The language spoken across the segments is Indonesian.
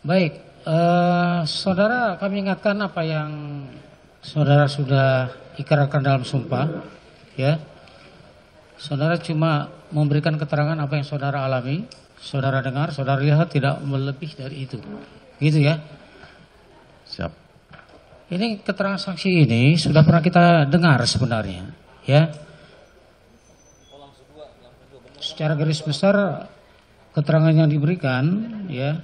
Baik, eh, saudara kami ingatkan apa yang saudara sudah ikrarkan dalam sumpah, ya. Saudara cuma memberikan keterangan apa yang saudara alami, saudara dengar, saudara lihat tidak melebih dari itu, gitu ya. Siap. Ini keterangan saksi ini sudah pernah kita dengar sebenarnya, ya. Secara garis besar keterangan yang diberikan, ya,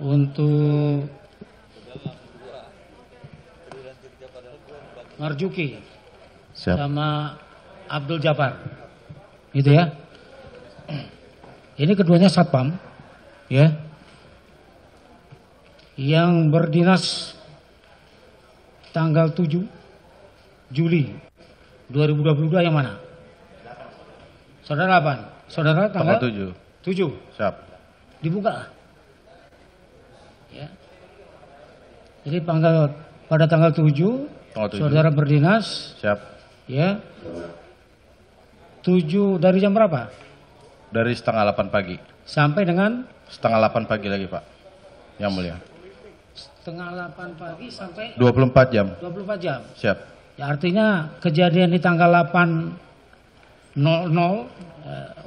untuk Marjuki Siap. sama Abdul Jabar. Gitu ya. Ini keduanya satpam ya. Yang berdinas tanggal 7 Juli 2022 yang mana? Saudara apa? Saudara tanggal, tanggal 7. 7. Siap. Dibuka. Ya. Jadi tanggal pada tanggal 7, tanggal 7. saudara berdinas. Siap. Ya. 7 dari jam berapa? Dari setengah 8 pagi. Sampai dengan setengah 8 pagi lagi, Pak. Yang mulia. Setengah 8 pagi sampai 24 jam. 24 jam. Siap. Ya artinya kejadian di tanggal 8 00 eh,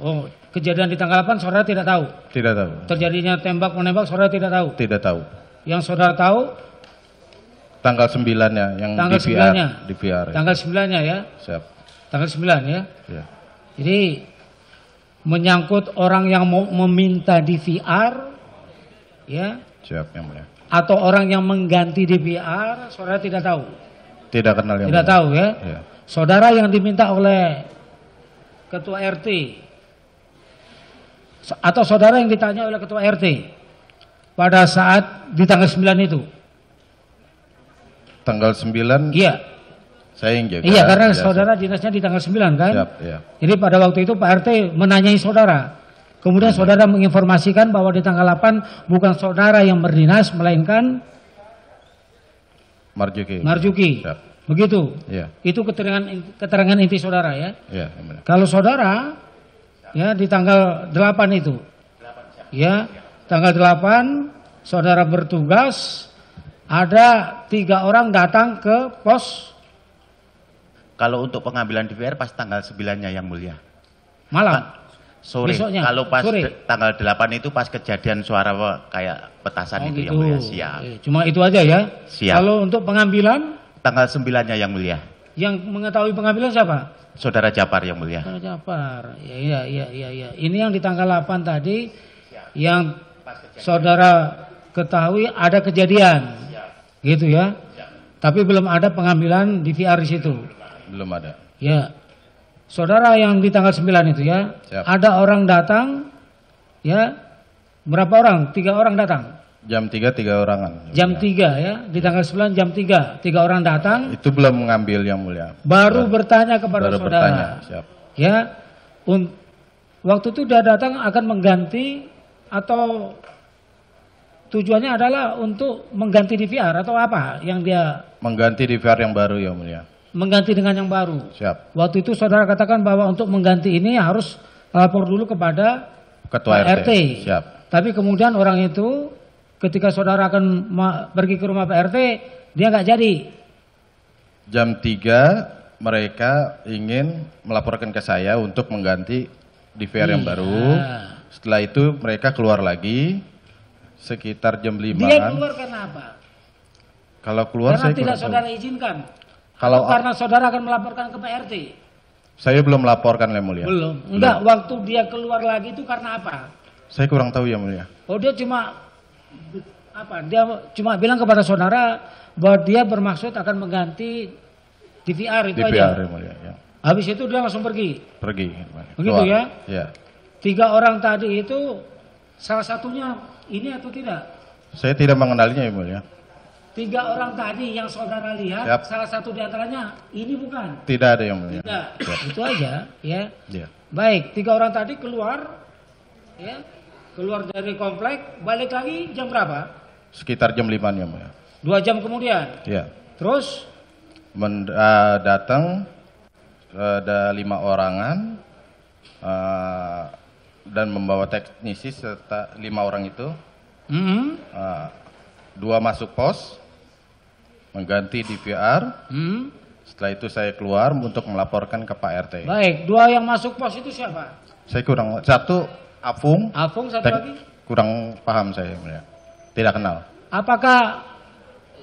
oh kejadian di tanggal 8 saudara tidak tahu. Tidak tahu. Terjadinya tembak menembak saudara tidak tahu. Tidak tahu. Yang saudara tahu tanggal 9 ya, yang tanggal DVR, 9-nya. DVR. Ya. Tanggal 9 ya, ya. Siap. Tanggal 9 ya. ya. Jadi menyangkut orang yang mau meminta DVR ya. Siap yang mulia. Atau orang yang mengganti DVR saudara tidak tahu. Tidak kenal yang Tidak mulia. tahu ya. ya. Saudara yang diminta oleh ketua RT atau saudara yang ditanya oleh ketua RT pada saat di tanggal 9 itu? Tanggal 9? Iya. Saya yang jaga. Iya, karena biasa. saudara dinasnya di tanggal 9 kan? siap, iya. Jadi pada waktu itu Pak RT menanyai saudara. Kemudian iya. saudara menginformasikan bahwa di tanggal 8 bukan saudara yang berdinas melainkan Marjuki. Marjuki. siap. Begitu. Ya. Itu keterangan keterangan inti saudara ya. ya Kalau saudara ya di tanggal 8 itu. 8 ya, tanggal 8 saudara bertugas ada tiga orang datang ke pos. Kalau untuk pengambilan DPR pas tanggal 9-nya yang mulia. Malam. Pa sore. Besoknya. Kalau pas sore. tanggal 8 itu pas kejadian suara kayak petasan oh, itu gitu. yang mulia siap. Cuma itu aja ya. Siap. Kalau untuk pengambilan Tanggal sembilannya yang mulia. Yang mengetahui pengambilan siapa? Saudara Japar yang mulia. Saudara Japar. Ya iya iya iya ya. Ini yang di tanggal 8 tadi ya. yang saudara ketahui ada kejadian. Ya. Gitu ya. ya. Tapi belum ada pengambilan di VR di situ. Belum ada. Ya. Saudara yang di tanggal 9 itu ya, Siap. ada orang datang ya. Berapa orang? Tiga orang datang. Jam tiga tiga orangan. Jam iya. tiga ya, di tanggal sembilan jam tiga tiga orang datang. Itu belum mengambil yang mulia. Baru, baru bertanya kepada baru saudara. Bertanya, siap. Ya. Un, waktu itu dia datang akan mengganti atau tujuannya adalah untuk mengganti DVR atau apa yang dia mengganti DVR yang baru ya mulia. Mengganti dengan yang baru. Siap. Waktu itu saudara katakan bahwa untuk mengganti ini harus lapor dulu kepada ketua RT. RT. Siap. Tapi kemudian orang itu ketika saudara akan pergi ke rumah Pak RT, dia nggak jadi. Jam 3 mereka ingin melaporkan ke saya untuk mengganti DVR yang iya. baru. Setelah itu mereka keluar lagi sekitar jam 5 Dia keluar karena apa? Kalau keluar karena saya tidak keluar. saudara izinkan. Kalau karena saudara akan melaporkan ke PRT Saya belum melaporkan ya mulia. Belum. Enggak, belum. waktu dia keluar lagi itu karena apa? Saya kurang tahu ya mulia. Oh dia cuma apa dia cuma bilang kepada saudara bahwa dia bermaksud akan mengganti DVR itu DVR, aja. Ya, ya. Habis itu dia langsung pergi. Pergi. Begitu Keluar. ya? ya. Tiga orang tadi itu salah satunya ini atau tidak? Saya tidak mengenalinya ya Tiga orang tadi yang saudara lihat, Yap. salah satu di antaranya ini bukan. Tidak ada yang mulia. Tidak. Itu aja ya. ya. Baik, tiga orang tadi keluar ya Keluar dari komplek, balik lagi jam berapa? Sekitar jam 5 ya, Mbak. Dua jam kemudian? Iya. Terus? Mend uh, eh, datang, eh, ada lima orangan, uh, dan membawa teknisi serta lima orang itu. Mm -hmm. uh, dua masuk pos, mengganti DVR. Mm -hmm. Setelah itu saya keluar untuk melaporkan ke Pak RT. Baik, dua yang masuk pos itu siapa? Saya kurang satu Afung. Afung satu lagi. Kurang paham saya, ya. tidak kenal. Apakah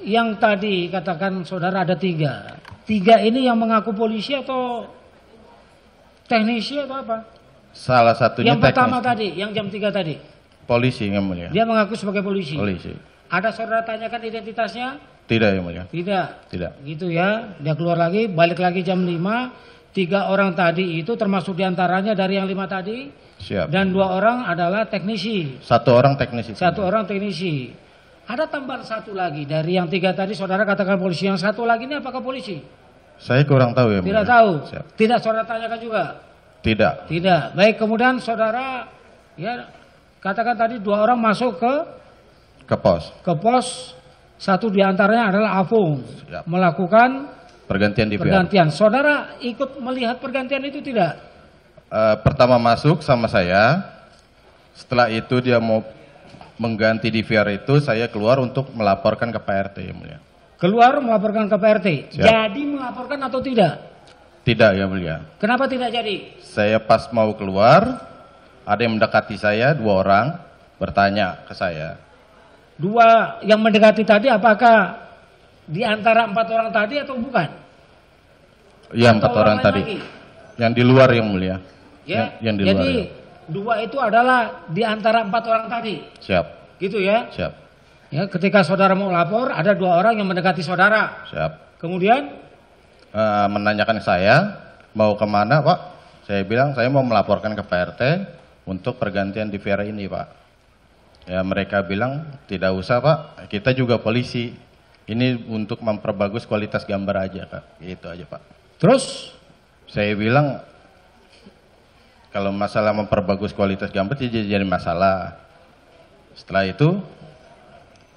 yang tadi katakan saudara ada tiga? Tiga ini yang mengaku polisi atau teknisi atau apa? Salah satu Yang teknis. pertama tadi, yang jam tiga tadi. Polisi yang mulia. Dia mengaku sebagai polisi. Polisi. Ada saudara tanyakan identitasnya? Tidak yang mulia. Tidak. Tidak. Gitu ya. Dia keluar lagi, balik lagi jam lima. Tiga orang tadi itu termasuk diantaranya dari yang lima tadi Siap. Dan dua orang adalah teknisi. Satu orang teknisi. Satu orang teknisi. Ada tambahan satu lagi dari yang tiga tadi saudara katakan polisi. Yang satu lagi ini apakah polisi? Saya kurang tahu ya. Tidak tahu. Siap. Tidak saudara tanyakan juga. Tidak. Tidak. Baik kemudian saudara ya katakan tadi dua orang masuk ke ke pos. Ke pos satu diantaranya adalah Afung melakukan pergantian di Pergantian. Saudara ikut melihat pergantian itu tidak? Eh, pertama masuk sama saya. Setelah itu dia mau mengganti DVR itu, saya keluar untuk melaporkan ke PRT, RT, Mulia. Keluar melaporkan ke PRT, Siap. Jadi melaporkan atau tidak? Tidak, ya, Mulia. Kenapa tidak jadi? Saya pas mau keluar, ada yang mendekati saya, dua orang bertanya ke saya. Dua yang mendekati tadi apakah di antara empat orang tadi atau bukan? Iya, empat orang, orang tadi. Lagi? Yang di luar yang mulia. Ya. Yang, di luar Jadi ya. dua itu adalah di antara empat orang tadi. Siap. Gitu ya. Siap. Ya, ketika saudara mau lapor, ada dua orang yang mendekati saudara. Siap. Kemudian uh, menanyakan saya mau kemana, Pak? Saya bilang saya mau melaporkan ke PRT untuk pergantian di Vera ini, Pak. Ya, mereka bilang tidak usah, Pak. Kita juga polisi. Ini untuk memperbagus kualitas gambar aja, Kak. Itu aja, Pak. Terus saya bilang kalau masalah memperbagus kualitas gambar ya jadi jadi masalah. Setelah itu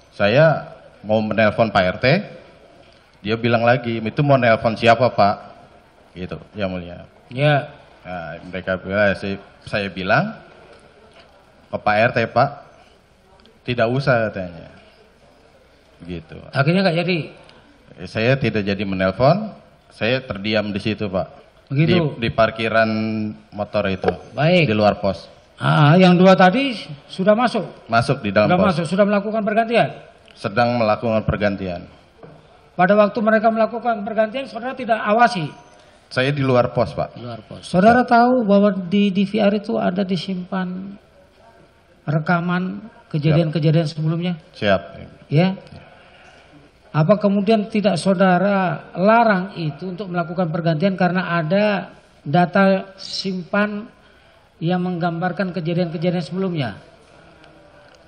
saya mau menelpon Pak RT, dia bilang lagi, itu mau nelpon siapa Pak? Gitu, ya mulia. Ya. Nah, mereka bilang, eh, saya, bilang, ke oh, Pak RT Pak, tidak usah katanya. gitu. Akhirnya nggak jadi? Eh, saya tidak jadi menelpon, saya terdiam di situ Pak. Begitu. Di, di parkiran motor itu. Baik. Di luar pos. Ah, yang dua tadi sudah masuk. Masuk di dalam sudah pos. Masuk, sudah melakukan pergantian. Sedang melakukan pergantian. Pada waktu mereka melakukan pergantian, saudara tidak awasi. Saya di luar pos, Pak. Di luar pos. Saudara ya. tahu bahwa di DVR itu ada disimpan rekaman kejadian-kejadian sebelumnya? Siap. Ya. ya. Apa kemudian tidak saudara larang itu untuk melakukan pergantian karena ada data simpan yang menggambarkan kejadian-kejadian sebelumnya?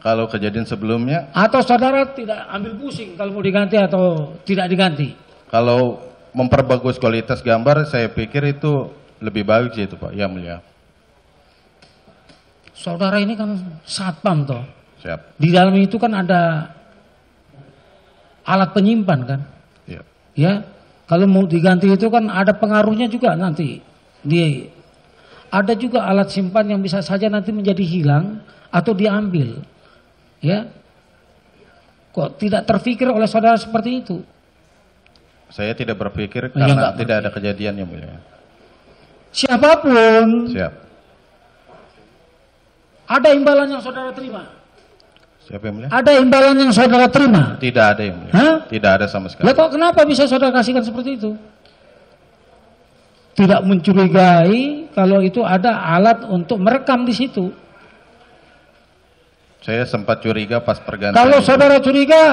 Kalau kejadian sebelumnya? Atau saudara tidak ambil pusing kalau mau diganti atau tidak diganti? Kalau memperbagus kualitas gambar saya pikir itu lebih baik sih itu Pak, ya mulia. Saudara ini kan satpam toh. Siap. Di dalam itu kan ada alat penyimpan kan. Ya. ya. Kalau mau diganti itu kan ada pengaruhnya juga nanti. dia ada juga alat simpan yang bisa saja nanti menjadi hilang atau diambil. Ya. Kok tidak terfikir oleh saudara seperti itu? Saya tidak berpikir oh, ya, karena ya, tidak ada kejadian yang mulia. Siapapun. Siap. Ada imbalan yang saudara terima? Siapa yang Ada imbalan yang saudara terima? Tidak ada yang mulia. Hah? Tidak ada sama sekali. Lalu kok kenapa bisa saudara kasihkan seperti itu? Tidak mencurigai kalau itu ada alat untuk merekam di situ. Saya sempat curiga pas pergantian. Kalau saudara itu. curiga,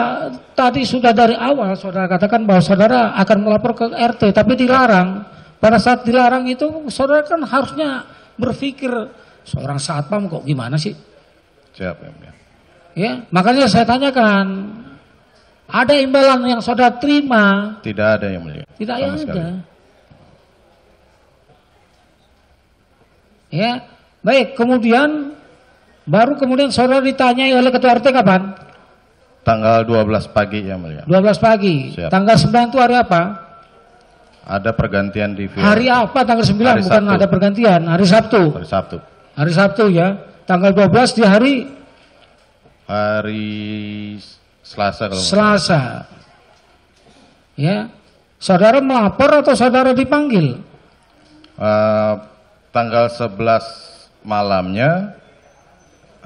tadi sudah dari awal saudara katakan bahwa saudara akan melapor ke RT, tapi dilarang. Pada saat dilarang itu, saudara kan harusnya berpikir seorang satpam kok gimana sih? Siap, ya. Ya, makanya saya tanyakan, ada imbalan yang saudara terima? Tidak ada yang mulia. Tidak Sama ada. Sekali. Ya, baik. Kemudian baru kemudian saudara ditanya oleh ketua RT kapan? Tanggal 12 pagi yang mulia. 12 pagi. Siap. Tanggal 9 itu hari apa? Ada pergantian di VR. Hari apa tanggal 9 hari bukan Sabtu. ada pergantian, hari Sabtu. Hari Sabtu. Hari Sabtu ya. Tanggal 12 di hari hari Selasa kalau Selasa. Ya. Saudara melapor atau saudara dipanggil? Uh, tanggal 11 malamnya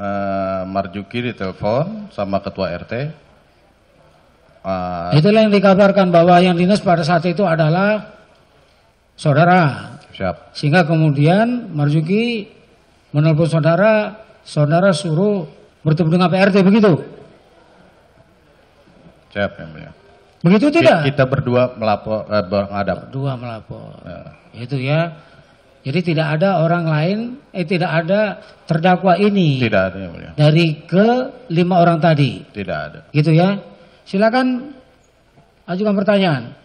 uh, Marjuki ditelepon sama ketua RT. Uh, eh, Itulah yang dikabarkan bahwa yang dinas pada saat itu adalah saudara. Siap. Sehingga kemudian Marjuki menelpon saudara, saudara suruh bertemu dengan PRT begitu? Siap yang mulia. Begitu tidak? Kita berdua melapor, eh, berhadap. Berdua melapor. Ya. Itu ya. Jadi tidak ada orang lain, eh tidak ada terdakwa ini. Tidak ada yang mulia. Dari ke lima orang tadi. Tidak ada. Gitu ya. Silakan ajukan pertanyaan.